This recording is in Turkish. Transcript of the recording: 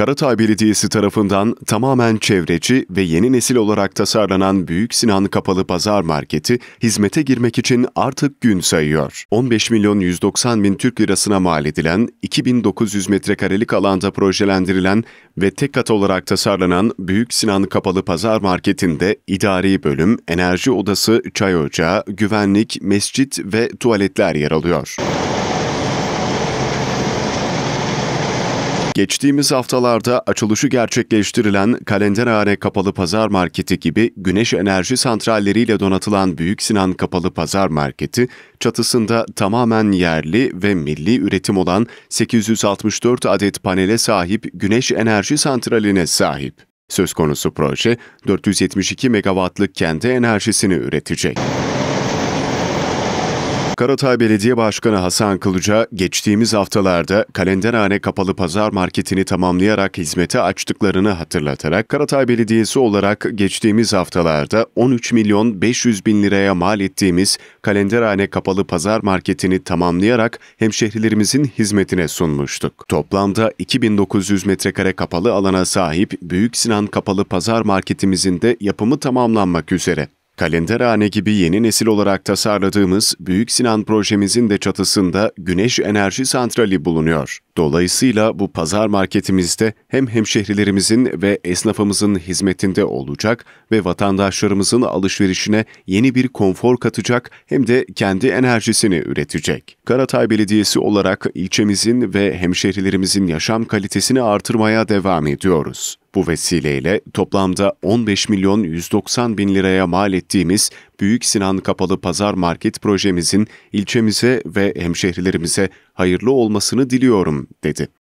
Karatay Belediyesi tarafından tamamen çevreci ve yeni nesil olarak tasarlanan Büyük Sinan Kapalı Pazar Marketi hizmete girmek için artık gün sayıyor. 15 milyon 190 bin Türk lirasına mal edilen 2900 metrekarelik alanda projelendirilen ve tek kat olarak tasarlanan Büyük Sinan Kapalı Pazar Marketi'nde idari bölüm, enerji odası, çay ocağı, güvenlik, mescit ve tuvaletler yer alıyor. Geçtiğimiz haftalarda açılışı gerçekleştirilen Kalenderhane Kapalı Pazar Marketi gibi güneş enerji santralleriyle donatılan Büyük Sinan Kapalı Pazar Marketi, çatısında tamamen yerli ve milli üretim olan 864 adet panele sahip güneş enerji santraline sahip. Söz konusu proje 472 megawattlık kendi enerjisini üretecek. Karatay Belediye Başkanı Hasan Kılıca geçtiğimiz haftalarda Kalenderhane Kapalı Pazar Marketini tamamlayarak hizmete açtıklarını hatırlatarak Karatay Belediyesi olarak geçtiğimiz haftalarda 13 milyon 500 bin liraya mal ettiğimiz Kalenderhane Kapalı Pazar Marketini tamamlayarak hemşehrilerimizin hizmetine sunmuştuk. Toplamda 2900 metrekare kapalı alana sahip Büyük Sinan Kapalı Pazar Marketimizin de yapımı tamamlanmak üzere. Kalenderhane gibi yeni nesil olarak tasarladığımız Büyük Sinan projemizin de çatısında güneş enerji santrali bulunuyor. Dolayısıyla bu pazar marketimizde hem hemşehrilerimizin ve esnafımızın hizmetinde olacak ve vatandaşlarımızın alışverişine yeni bir konfor katacak hem de kendi enerjisini üretecek. Karatay Belediyesi olarak ilçemizin ve hemşehrilerimizin yaşam kalitesini artırmaya devam ediyoruz. Bu vesileyle toplamda 15 milyon 190 bin liraya mal ettiğimiz Büyük Sinan Kapalı Pazar Market projemizin ilçemize ve hemşehrilerimize hayırlı olmasını diliyorum dedi.